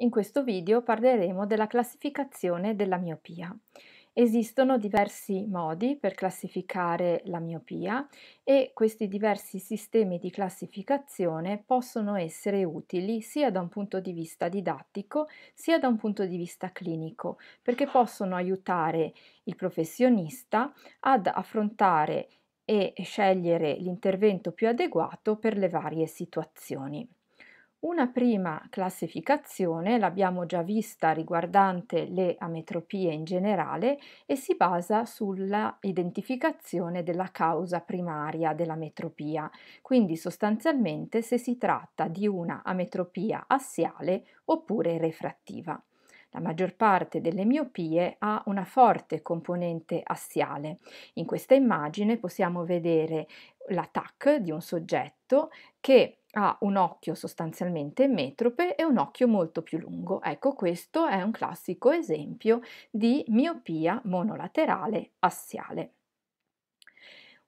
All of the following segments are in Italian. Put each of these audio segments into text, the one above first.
In questo video parleremo della classificazione della miopia. Esistono diversi modi per classificare la miopia e questi diversi sistemi di classificazione possono essere utili sia da un punto di vista didattico sia da un punto di vista clinico perché possono aiutare il professionista ad affrontare e scegliere l'intervento più adeguato per le varie situazioni. Una prima classificazione l'abbiamo già vista riguardante le ametropie in generale e si basa sulla identificazione della causa primaria dell'ametropia, quindi sostanzialmente se si tratta di una ametropia assiale oppure refrattiva. La maggior parte delle miopie ha una forte componente assiale. In questa immagine possiamo vedere la TAC di un soggetto che ha un occhio sostanzialmente metrope e un occhio molto più lungo. Ecco, questo è un classico esempio di miopia monolaterale assiale.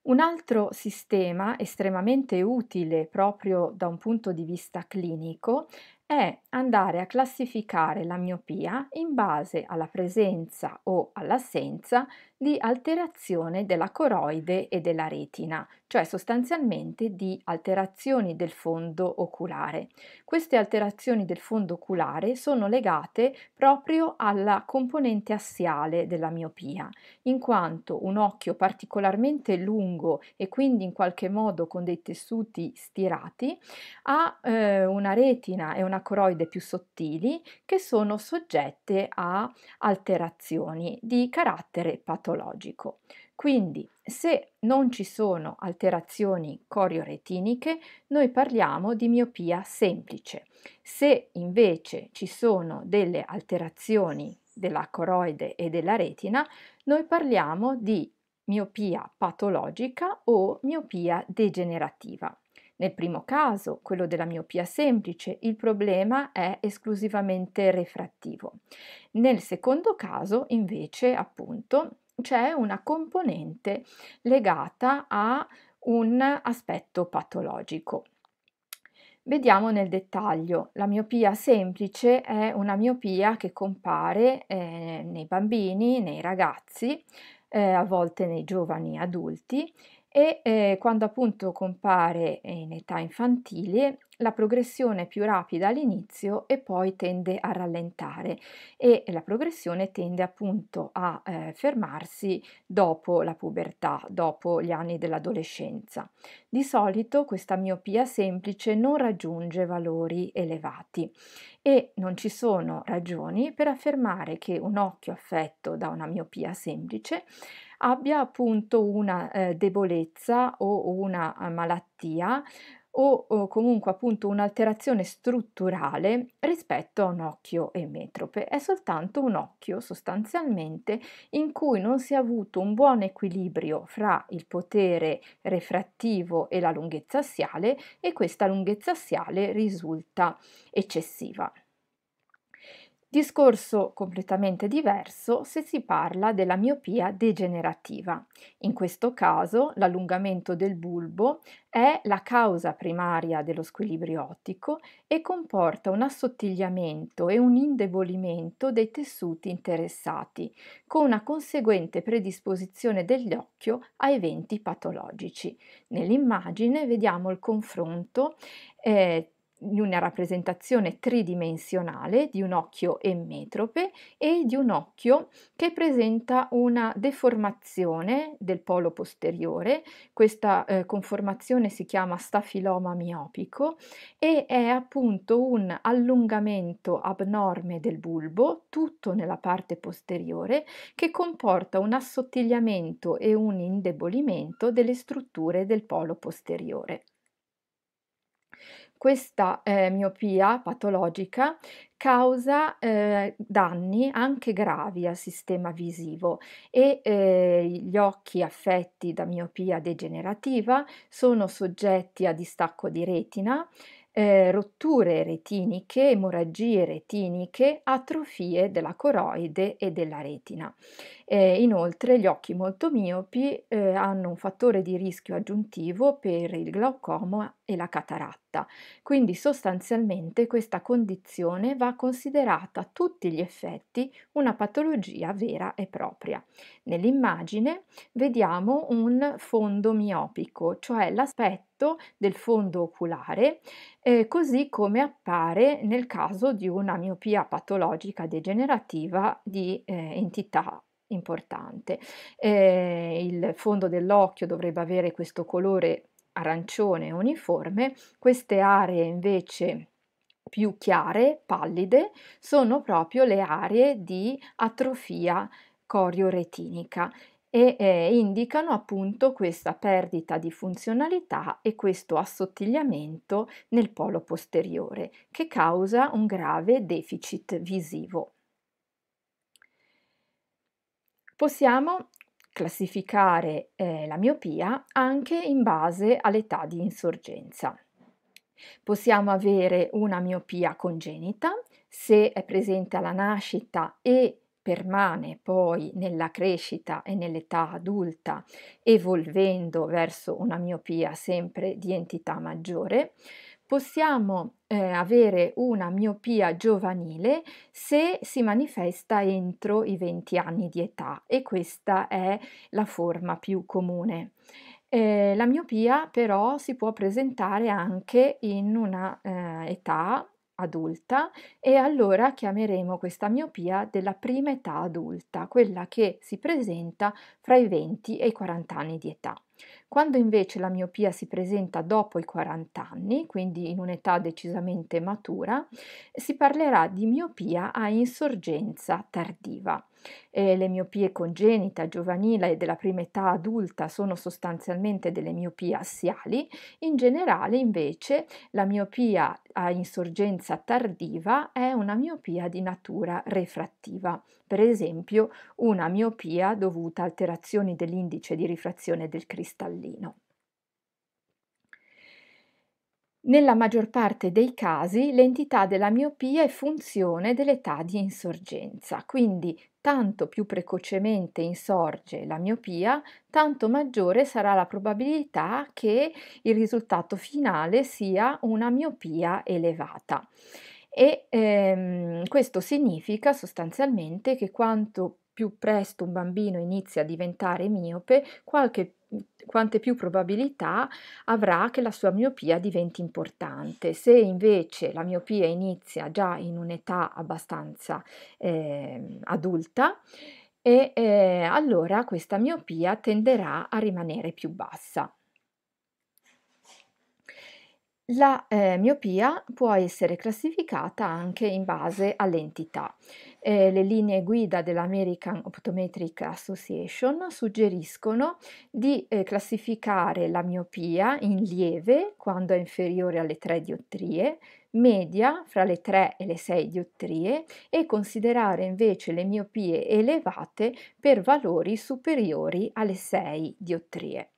Un altro sistema estremamente utile proprio da un punto di vista clinico è andare a classificare la miopia in base alla presenza o all'assenza di alterazione della coroide e della retina, cioè sostanzialmente di alterazioni del fondo oculare. Queste alterazioni del fondo oculare sono legate proprio alla componente assiale della miopia, in quanto un occhio particolarmente lungo e quindi in qualche modo con dei tessuti stirati ha eh, una retina e una anacoroide più sottili che sono soggette a alterazioni di carattere patologico. Quindi, se non ci sono alterazioni corioretiniche, noi parliamo di miopia semplice. Se invece ci sono delle alterazioni della coroide e della retina, noi parliamo di miopia patologica o miopia degenerativa. Nel primo caso, quello della miopia semplice, il problema è esclusivamente refrattivo. Nel secondo caso, invece, appunto, c'è una componente legata a un aspetto patologico. Vediamo nel dettaglio, la miopia semplice è una miopia che compare eh, nei bambini, nei ragazzi, eh, a volte nei giovani adulti e eh, quando appunto compare eh, in età infantile la progressione è più rapida all'inizio e poi tende a rallentare e la progressione tende appunto a eh, fermarsi dopo la pubertà, dopo gli anni dell'adolescenza. Di solito questa miopia semplice non raggiunge valori elevati e non ci sono ragioni per affermare che un occhio affetto da una miopia semplice abbia appunto una eh, debolezza o una eh, malattia o, o comunque appunto un'alterazione strutturale rispetto a un occhio emetrope. È soltanto un occhio sostanzialmente in cui non si è avuto un buon equilibrio fra il potere refrattivo e la lunghezza assiale e questa lunghezza assiale risulta eccessiva. Discorso completamente diverso se si parla della miopia degenerativa. In questo caso l'allungamento del bulbo è la causa primaria dello squilibrio ottico e comporta un assottigliamento e un indebolimento dei tessuti interessati, con una conseguente predisposizione degli occhi a eventi patologici. Nell'immagine vediamo il confronto eh, di una rappresentazione tridimensionale di un occhio emmetrope e di un occhio che presenta una deformazione del polo posteriore, questa eh, conformazione si chiama stafiloma miopico e è appunto un allungamento abnorme del bulbo, tutto nella parte posteriore, che comporta un assottigliamento e un indebolimento delle strutture del polo posteriore. Questa eh, miopia patologica causa eh, danni anche gravi al sistema visivo e eh, gli occhi affetti da miopia degenerativa sono soggetti a distacco di retina, eh, rotture retiniche, emorragie retiniche, atrofie della coroide e della retina. Eh, inoltre gli occhi molto miopi eh, hanno un fattore di rischio aggiuntivo per il glaucoma e la cataratta diretta. Quindi sostanzialmente questa condizione va considerata a tutti gli effetti una patologia vera e propria. Nell'immagine vediamo un fondo miopico, cioè l'aspetto del fondo oculare, eh, così come appare nel caso di una miopia patologica degenerativa di eh, entità importante. Eh, il fondo dell'occhio dovrebbe avere questo colore arancione uniforme, queste aree invece più chiare, pallide, sono proprio le aree di atrofia corioretininica e eh, indicano appunto questa perdita di funzionalità e questo assottigliamento nel polo posteriore che causa un grave deficit visivo. Possiamo classificare eh, la miopia anche in base all'età di insorgenza. Possiamo avere una miopia congenita se è presente alla nascita e permane poi nella crescita e nell'età adulta, evolvendo verso una miopia sempre di entità maggiore possiamo eh, avere una miopia giovanile se si manifesta entro i 20 anni di età e questa è la forma più comune. Eh, la miopia però si può presentare anche in una eh, età adulta e allora chiameremo questa miopia della prima età adulta, quella che si presenta fra i 20 e i 40 anni di età. Quando invece la miopia si presenta dopo i 40 anni, quindi in un'età decisamente matura, si parlerà di miopia a insorgenza tardiva. Eh, le miopie congenita, giovanile e della prima età adulta sono sostanzialmente delle miopie assiali, in generale invece la miopia a insorgenza tardiva è una miopia di natura refrattiva, per esempio una miopia dovuta a alterazioni dell'indice di rifrazione del cristallino pallino. Nella maggior parte dei casi l'entità della miopia è funzione dell'età di insorgenza, quindi tanto più precocemente insorge la miopia, tanto maggiore sarà la probabilità che il risultato finale sia una miopia elevata. E ehm, questo significa sostanzialmente che quanto più presto un bambino inizia a diventare miope, qualche quante più probabilità avrà che la sua miopia diventi importante. Se invece la miopia inizia già in un'età abbastanza eh, adulta, e eh, allora questa miopia tenderà a rimanere più bassa. La eh, miopia può essere classificata anche in base all'entità. Eh, le linee guida dell'American Optometric Association suggeriscono di eh, classificare la miopia in lieve quando è inferiore alle 3 diottrie, media fra le 3 e le 6 diottrie e considerare invece le miopie elevate per valori superiori alle 6 diottrie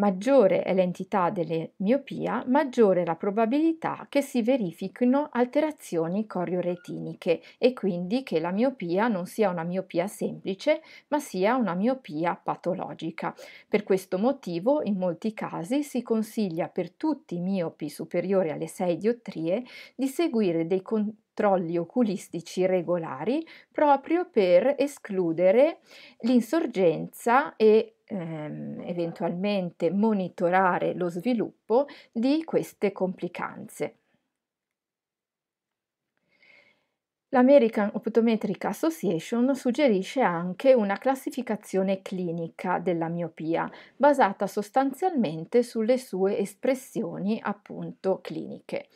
maggiore è l'entità dell'emiopia, maggiore è la probabilità che si verifichino alterazioni corioretiniche e quindi che la miopia non sia una miopia semplice, ma sia una miopia patologica. Per questo motivo, in molti casi si consiglia per tutti i miopi superiori alle 6 diottrie di seguire dei controlli controlli oculistici regolari proprio per escludere l'insorgenza e ehm, eventualmente monitorare lo sviluppo di queste complicanze. L'American Optometric Association suggerisce anche una classificazione clinica della miopia, basata sostanzialmente sulle sue espressioni appunto cliniche.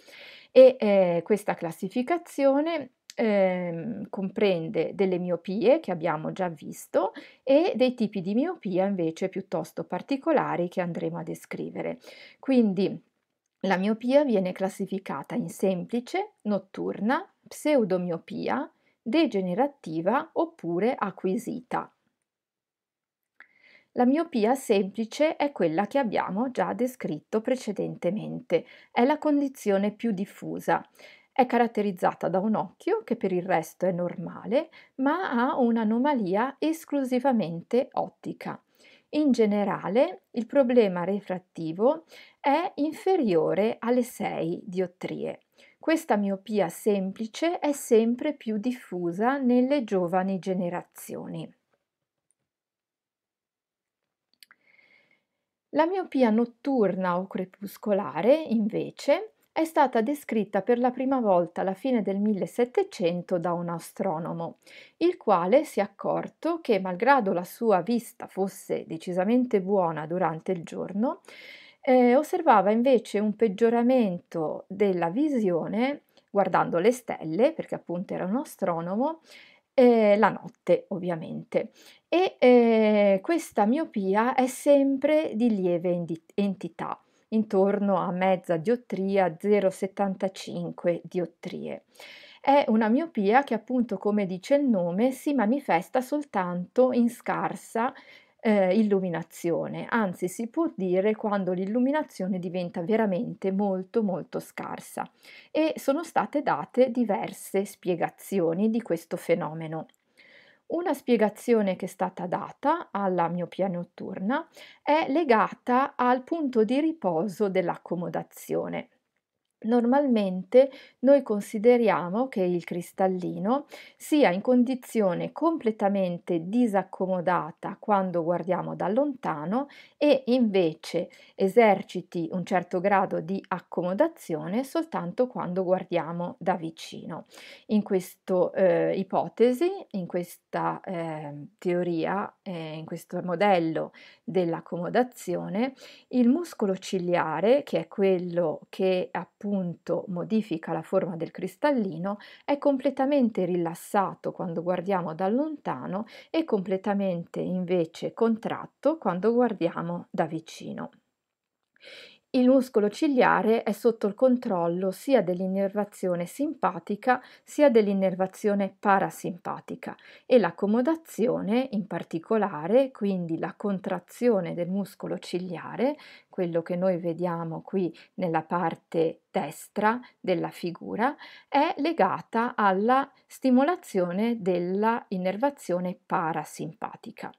E eh, questa classificazione ehm, comprende delle miopie che abbiamo già visto e dei tipi di miopia invece piuttosto particolari che andremo a descrivere. Quindi la miopia viene classificata in semplice, notturna, pseudomiopia, degenerativa oppure acquisita. La miopia semplice è quella che abbiamo già descritto precedentemente, è la condizione più diffusa. È caratterizzata da un occhio che per il resto è normale, ma ha un'anomalia esclusivamente ottica. In generale, il problema refrattivo è inferiore alle 6 diottrie. Questa miopia semplice è sempre più diffusa nelle giovani generazioni. La miopia notturna o crepuscolare, invece, è stata descritta per la prima volta alla fine del 1700 da un astronomo, il quale si è accorto che, malgrado la sua vista fosse decisamente buona durante il giorno, eh, osservava invece un peggioramento della visione guardando le stelle, perché appunto era un astronomo, eh, la notte ovviamente. E eh, questa miopia è sempre di lieve entità intorno a mezza diottria, 0,75 diottrie. È una miopia che appunto, come dice il nome, si manifesta soltanto in scarsa eh, illuminazione, anzi si può dire quando l'illuminazione diventa veramente molto molto scarsa e sono state date diverse spiegazioni di questo fenomeno. Una spiegazione che è stata data alla miopia notturna è legata al punto di riposo dell'accomodazione. Normalmente noi consideriamo che il cristallino sia in condizione completamente disaccomodata quando guardiamo da lontano e invece eserciti un certo grado di accomodazione soltanto quando guardiamo da vicino. In questa eh, ipotesi, in questa eh, teoria, eh, in questo modello dell'accomodazione, il muscolo ciliare, che è quello che appunto punto modifica la forma del cristallino, è completamente rilassato quando guardiamo da lontano e completamente invece contratto quando guardiamo da vicino. Il muscolo ciliare è sotto il controllo sia dell'innervazione simpatica sia dell'innervazione parasimpatica e l'accomodazione in particolare, quindi la contrazione del muscolo ciliare, quello che noi vediamo qui nella parte destra della figura, è legata alla stimolazione dell'innervazione parasimpatica.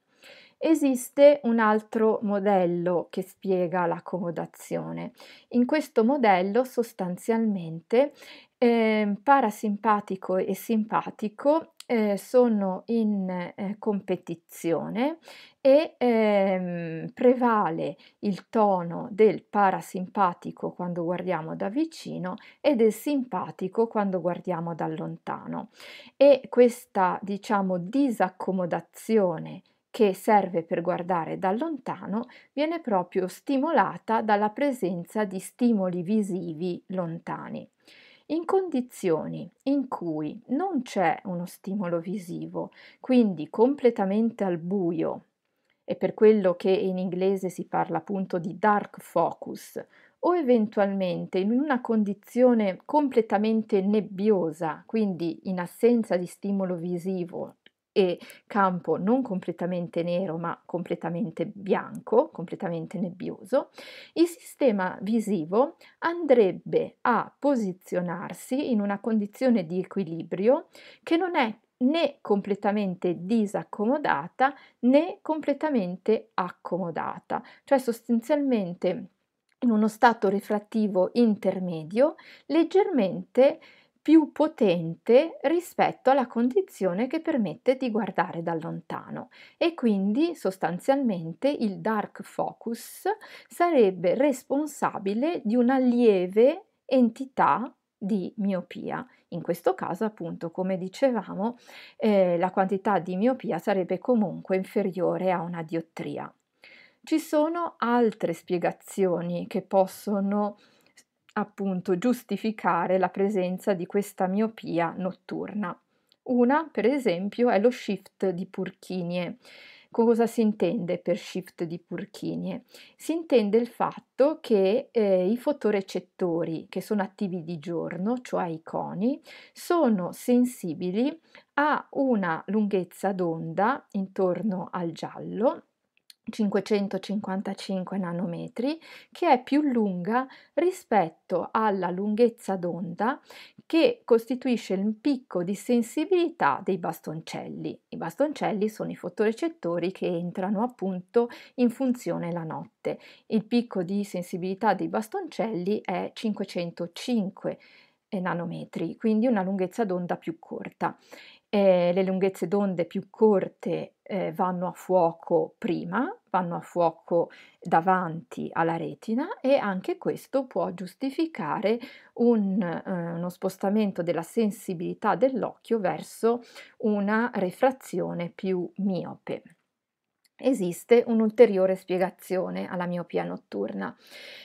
Esiste un altro modello che spiega l'accomodazione. In questo modello sostanzialmente eh, parasimpatico e simpatico eh, sono in eh, competizione e ehm, prevale il tono del parasimpatico quando guardiamo da vicino e del simpatico quando guardiamo da lontano e questa diciamo disaccomodazione che serve per guardare da lontano, viene proprio stimolata dalla presenza di stimoli visivi lontani. In condizioni in cui non c'è uno stimolo visivo, quindi completamente al buio, è per quello che in inglese si parla appunto di dark focus, o eventualmente in una condizione completamente nebbiosa, quindi in assenza di stimolo visivo e campo non completamente nero ma completamente bianco, completamente nebbioso, il sistema visivo andrebbe a posizionarsi in una condizione di equilibrio che non è né completamente disaccomodata né completamente accomodata, cioè sostanzialmente in uno stato refrattivo intermedio leggermente più potente rispetto alla condizione che permette di guardare da lontano e quindi sostanzialmente il dark focus sarebbe responsabile di una lieve entità di miopia. In questo caso, appunto, come dicevamo, eh, la quantità di miopia sarebbe comunque inferiore a una diottria. Ci sono altre spiegazioni che possono appunto giustificare la presenza di questa miopia notturna. Una, per esempio, è lo shift di purchinie. Cosa si intende per shift di purchinie? Si intende il fatto che eh, i fotorecettori che sono attivi di giorno, cioè i coni, sono sensibili a una lunghezza d'onda intorno al giallo 555 nanometri, che è più lunga rispetto alla lunghezza d'onda che costituisce il picco di sensibilità dei bastoncelli. I bastoncelli sono i fotorecettori che entrano appunto in funzione la notte. Il picco di sensibilità dei bastoncelli è 505 nanometri, quindi una lunghezza d'onda più corta. Eh, le lunghezze d'onde più corte eh, vanno a fuoco prima, vanno a fuoco davanti alla retina e anche questo può giustificare un, eh, uno spostamento della sensibilità dell'occhio verso una refrazione più miope. Esiste un'ulteriore spiegazione alla miopia notturna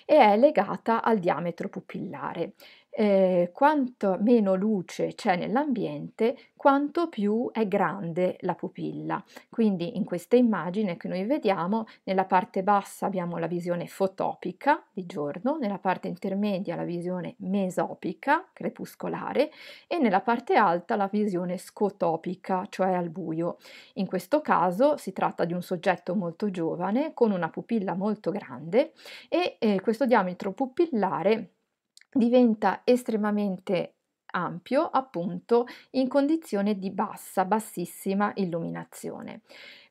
e è legata al diametro pupillare eh, quanto meno luce c'è nell'ambiente, quanto più è grande la pupilla. Quindi in questa immagine che noi vediamo, nella parte bassa abbiamo la visione fotopica di giorno, nella parte intermedia la visione mesopica, crepuscolare, e nella parte alta la visione scotopica, cioè al buio. In questo caso si tratta di un soggetto molto giovane con una pupilla molto grande e eh, questo diametro pupillare diventa estremamente ampio appunto in condizione di bassa, bassissima illuminazione.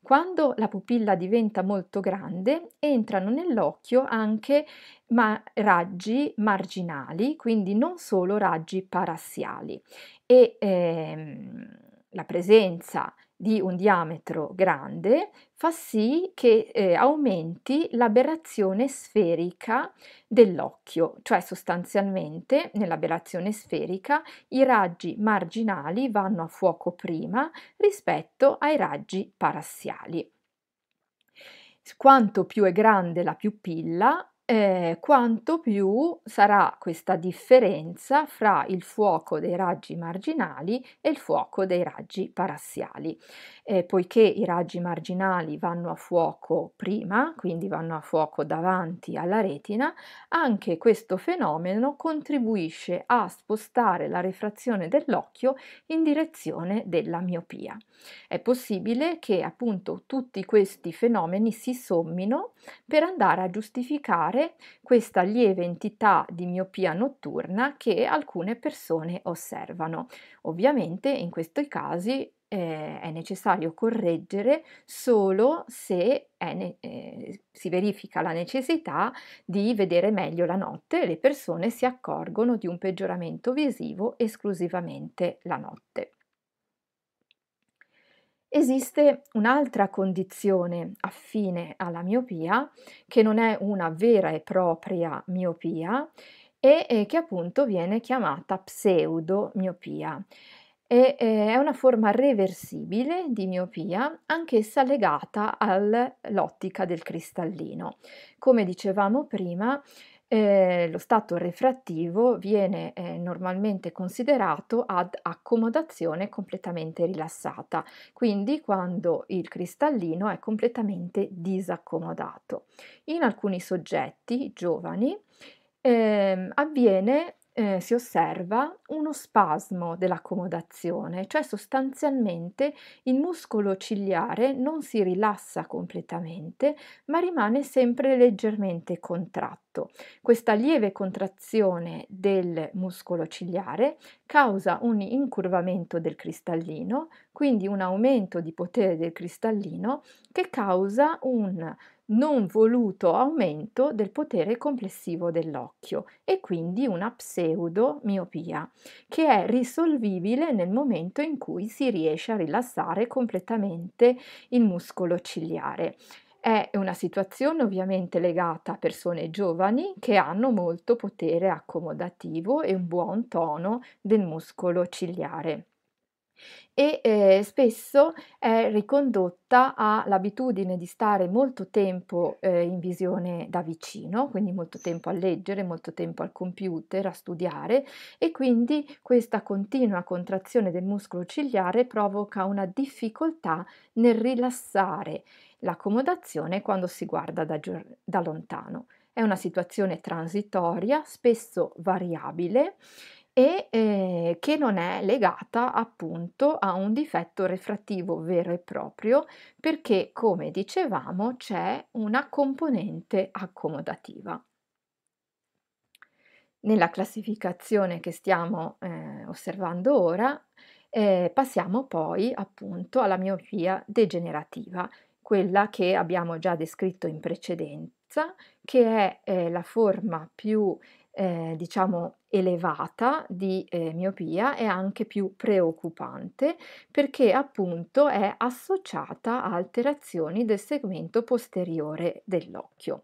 Quando la pupilla diventa molto grande entrano nell'occhio anche ma- raggi marginali, quindi non solo raggi parassiali e ehm, la presenza di un diametro grande fa sì che eh, aumenti l'aberrazione sferica dell'occhio, cioè sostanzialmente nell'aberrazione sferica i raggi marginali vanno a fuoco prima rispetto ai raggi parassiali. Quanto più è grande la pupilla, eh, quanto più sarà questa differenza fra il fuoco dei raggi marginali e il fuoco dei raggi parassiali, eh, poiché i raggi marginali vanno a fuoco prima, quindi vanno a fuoco davanti alla retina, anche questo fenomeno contribuisce a spostare la refrazione dell'occhio in direzione della miopia. È possibile che appunto tutti questi fenomeni si sommino per andare a giustificare superare questa lieve entità di miopia notturna che alcune persone osservano. Ovviamente in questi casi eh, è necessario correggere solo se ne- eh, si verifica la necessità di vedere meglio la notte e le persone si accorgono di un peggioramento visivo esclusivamente la notte. Esiste un'altra condizione affine alla miopia, che non è una vera e propria miopia e eh, che appunto viene chiamata pseudomiopia. E, eh, è una forma reversibile di miopia, anch'essa legata all'ottica del cristallino. Come dicevamo prima, eh, lo stato refrattivo viene eh, normalmente considerato ad accomodazione completamente rilassata, quindi quando il cristallino è completamente disaccomodato. In alcuni soggetti giovani eh, avviene eh, si osserva uno spasmo dell'accomodazione, cioè sostanzialmente il muscolo ciliare non si rilassa completamente, ma rimane sempre leggermente contratto. Questa lieve contrazione del muscolo ciliare causa un incurvamento del cristallino, quindi un aumento di potere del cristallino che causa un non voluto aumento del potere complessivo dell'occhio e quindi una pseudomiopia che è risolvibile nel momento in cui si riesce a rilassare completamente il muscolo ciliare. È una situazione ovviamente legata a persone giovani che hanno molto potere accomodativo e un buon tono del muscolo ciliare e eh, spesso è ricondotta all'abitudine di stare molto tempo eh, in visione da vicino, quindi molto tempo a leggere, molto tempo al computer, a studiare e quindi questa continua contrazione del muscolo ciliare provoca una difficoltà nel rilassare l'accomodazione quando si guarda da, gior- da lontano. È una situazione transitoria, spesso variabile e eh, che non è legata appunto a un difetto refrattivo vero e proprio perché come dicevamo c'è una componente accomodativa. Nella classificazione che stiamo eh, osservando ora eh, passiamo poi appunto alla miopia degenerativa, quella che abbiamo già descritto in precedenza, che è eh, la forma più eh, diciamo elevata di eh, miopia è anche più preoccupante perché appunto è associata a alterazioni del segmento posteriore dell'occhio.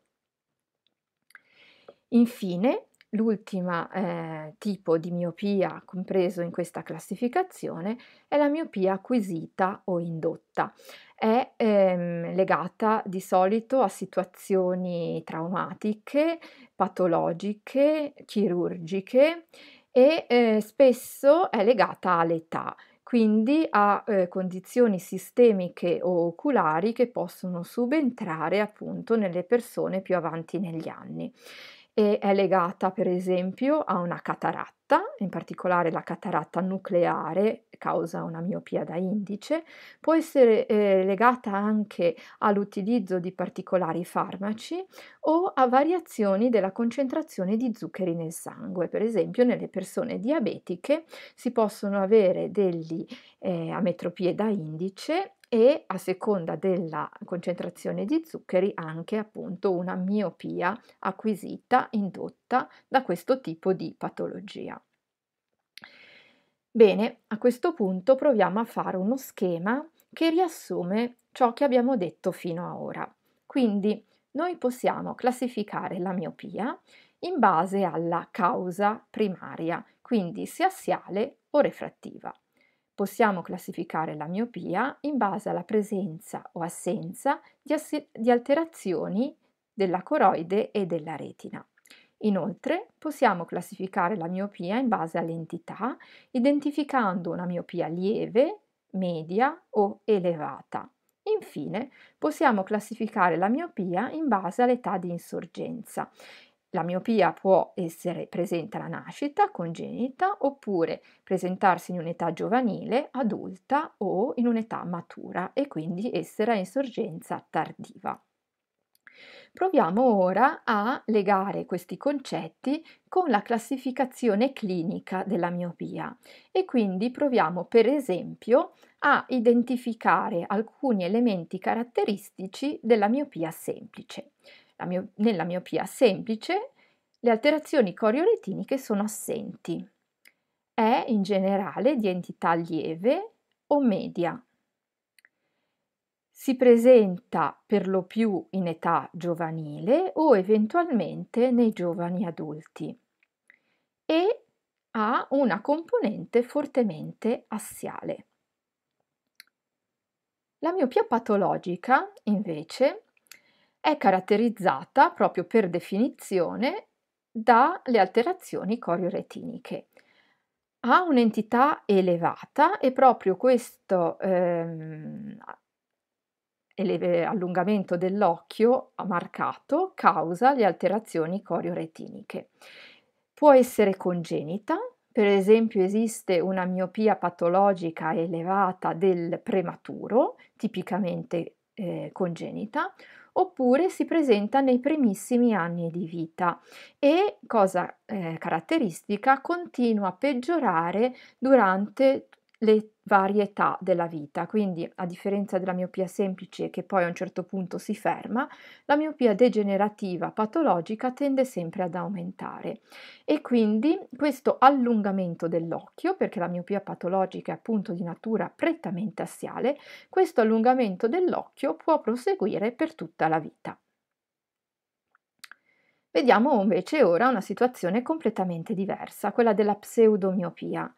Infine, L'ultimo eh, tipo di miopia compreso in questa classificazione è la miopia acquisita o indotta. È ehm, legata di solito a situazioni traumatiche, patologiche, chirurgiche e eh, spesso è legata all'età, quindi a eh, condizioni sistemiche o oculari che possono subentrare appunto nelle persone più avanti negli anni e è legata per esempio a una cataratta, in particolare la cataratta nucleare causa una miopia da indice, può essere eh, legata anche all'utilizzo di particolari farmaci o a variazioni della concentrazione di zuccheri nel sangue. Per esempio nelle persone diabetiche si possono avere delle eh, ametropie da indice e a seconda della concentrazione di zuccheri anche appunto una miopia acquisita indotta da questo tipo di patologia. Bene, a questo punto proviamo a fare uno schema che riassume ciò che abbiamo detto fino ad ora. Quindi noi possiamo classificare la miopia in base alla causa primaria, quindi sia assiale o refrattiva. Possiamo classificare la miopia in base alla presenza o assenza di, ass- di alterazioni della coroide e della retina. Inoltre possiamo classificare la miopia in base all'entità, identificando una miopia lieve, media o elevata. Infine, possiamo classificare la miopia in base all'età di insorgenza la miopia può essere presente alla nascita, congenita, oppure presentarsi in un'età giovanile, adulta o in un'età matura e quindi essere a insorgenza tardiva. Proviamo ora a legare questi concetti con la classificazione clinica della miopia e quindi proviamo per esempio a identificare alcuni elementi caratteristici della miopia semplice mio, nella miopia semplice le alterazioni corioretiniche sono assenti. È in generale di entità lieve o media. Si presenta per lo più in età giovanile o eventualmente nei giovani adulti e ha una componente fortemente assiale. La miopia patologica, invece, è caratterizzata proprio per definizione dalle alterazioni corioretiniche. Ha un'entità elevata e proprio questo ehm, allungamento dell'occhio marcato causa le alterazioni corioretiniche. Può essere congenita, per esempio esiste una miopia patologica elevata del prematuro, tipicamente eh, congenita, oppure si presenta nei primissimi anni di vita e, cosa eh, caratteristica, continua a peggiorare durante le varietà della vita. Quindi, a differenza della miopia semplice che poi a un certo punto si ferma, la miopia degenerativa patologica tende sempre ad aumentare e quindi questo allungamento dell'occhio, perché la miopia patologica è appunto di natura prettamente assiale, questo allungamento dell'occhio può proseguire per tutta la vita. Vediamo invece ora una situazione completamente diversa, quella della pseudomiopia.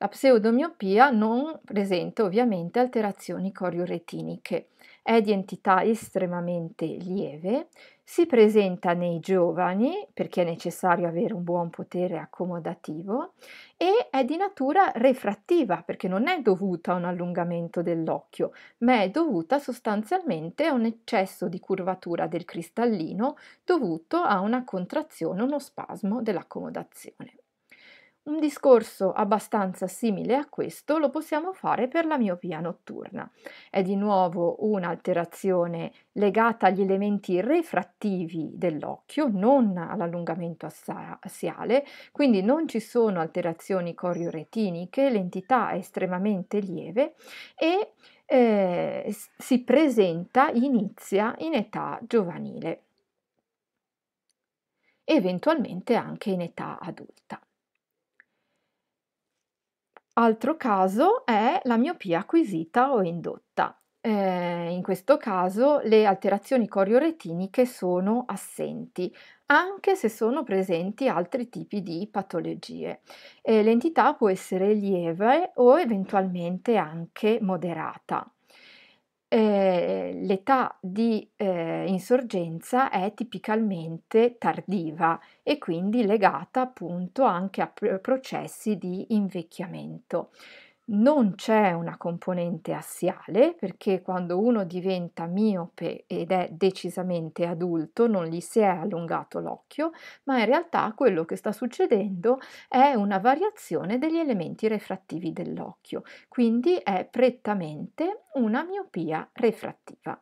La pseudomiopia non presenta ovviamente alterazioni corioretiniche, è di entità estremamente lieve, si presenta nei giovani perché è necessario avere un buon potere accomodativo e è di natura refrattiva perché non è dovuta a un allungamento dell'occhio, ma è dovuta sostanzialmente a un eccesso di curvatura del cristallino dovuto a una contrazione, uno spasmo dell'accomodazione. Un discorso abbastanza simile a questo lo possiamo fare per la miopia notturna. È di nuovo un'alterazione legata agli elementi refrattivi dell'occhio, non all'allungamento assiale, quindi non ci sono alterazioni corioretiniche, l'entità è estremamente lieve e eh, si presenta, inizia in età giovanile, eventualmente anche in età adulta. Altro caso è la miopia acquisita o indotta. Eh, in questo caso le alterazioni corioretiniche sono assenti, anche se sono presenti altri tipi di patologie. Eh, l'entità può essere lieve o eventualmente anche moderata eh, l'età di eh, insorgenza è tipicamente tardiva e quindi legata appunto anche a processi di invecchiamento. Non c'è una componente assiale perché quando uno diventa miope ed è decisamente adulto non gli si è allungato l'occhio, ma in realtà quello che sta succedendo è una variazione degli elementi refrattivi dell'occhio, quindi è prettamente una miopia refrattiva.